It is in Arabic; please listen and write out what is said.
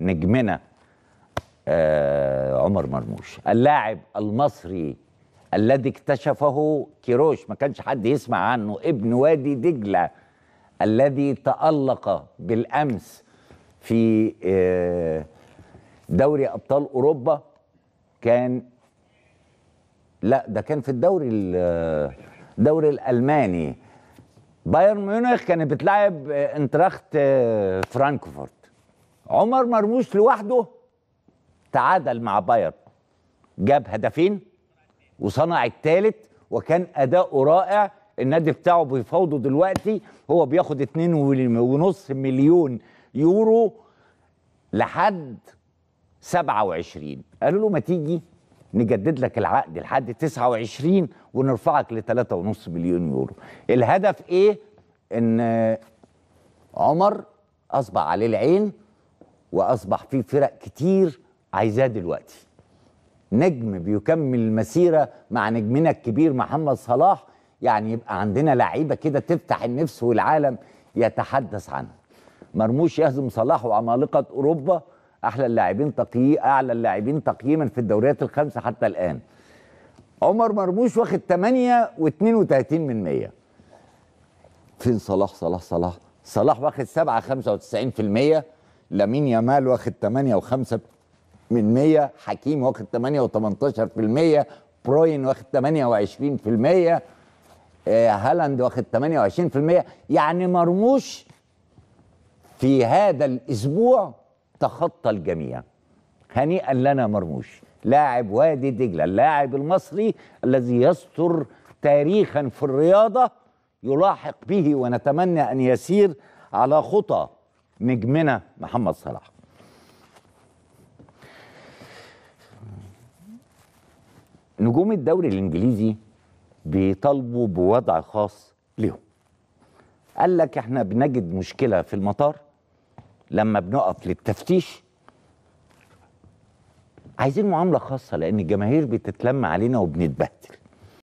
نجمنا آه عمر مرموش اللاعب المصري الذي اكتشفه كيروش ما كانش حد يسمع عنه ابن وادي دجلة الذي تألق بالأمس في آه دوري أبطال أوروبا كان لا ده كان في الدوري الدوري آه، الألماني بايرن ميونخ كانت بتلعب آه، انتراخت آه، فرانكفورت عمر مرموش لوحده تعادل مع بايرن جاب هدفين وصنع الثالث وكان اداؤه رائع النادي بتاعه بيفاوضه دلوقتي هو بياخد 2.5 مليون يورو لحد 27 قالوا له ما تيجي نجدد لك العقد لحد 29 ونرفعك ل 3.5 مليون يورو الهدف ايه ان عمر اصبح عليه العين واصبح في فرق كتير عايزاه دلوقتي نجم بيكمل المسيره مع نجمنا الكبير محمد صلاح يعني يبقى عندنا لعيبه كده تفتح النفس والعالم يتحدث عنها مرموش يهزم صلاح وعمالقه اوروبا احلى اللاعبين تقييم اعلى اللاعبين تقييما في الدوريات الخمسه حتى الان عمر مرموش واخد 8.32 من 100 فين صلاح صلاح صلاح صلاح واخد 7.95% لامين يامال واخد 8.5 من 100 حكيم واخد 8.18% بروين واخد 28% آه، هالاند واخد 28% يعني مرموش في هذا الاسبوع تخطى الجميع هنيئا لنا مرموش لاعب وادي دجله اللاعب المصري الذي يستر تاريخا في الرياضه يلاحق به ونتمنى ان يسير على خطى نجمنا محمد صلاح نجوم الدوري الانجليزي بيطالبوا بوضع خاص ليهم قال لك احنا بنجد مشكله في المطار لما بنقف للتفتيش عايزين معامله خاصه لان الجماهير بتتلم علينا وبنتبهدل